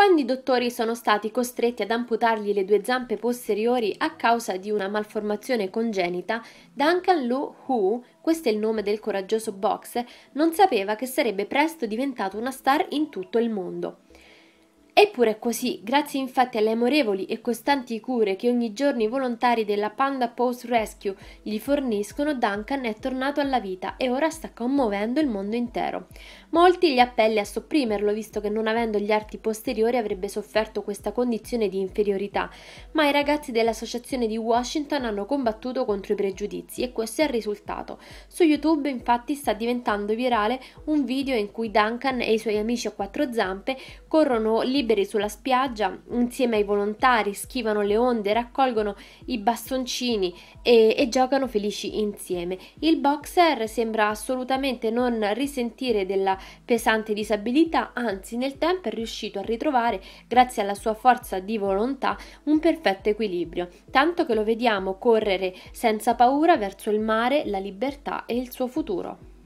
Quando i dottori sono stati costretti ad amputargli le due zampe posteriori a causa di una malformazione congenita, Duncan Lo Hu, questo è il nome del coraggioso box, non sapeva che sarebbe presto diventato una star in tutto il mondo. Eppure è così, grazie infatti alle amorevoli e costanti cure che ogni giorno i volontari della Panda Post Rescue gli forniscono, Duncan è tornato alla vita e ora sta commuovendo il mondo intero. Molti gli appelli a sopprimerlo, visto che non avendo gli arti posteriori avrebbe sofferto questa condizione di inferiorità, ma i ragazzi dell'associazione di Washington hanno combattuto contro i pregiudizi e questo è il risultato. Su YouTube infatti sta diventando virale un video in cui Duncan e i suoi amici a quattro zampe corrono liberi liberi sulla spiaggia insieme ai volontari, schivano le onde, raccolgono i bastoncini e, e giocano felici insieme. Il boxer sembra assolutamente non risentire della pesante disabilità, anzi nel tempo è riuscito a ritrovare, grazie alla sua forza di volontà, un perfetto equilibrio, tanto che lo vediamo correre senza paura verso il mare, la libertà e il suo futuro.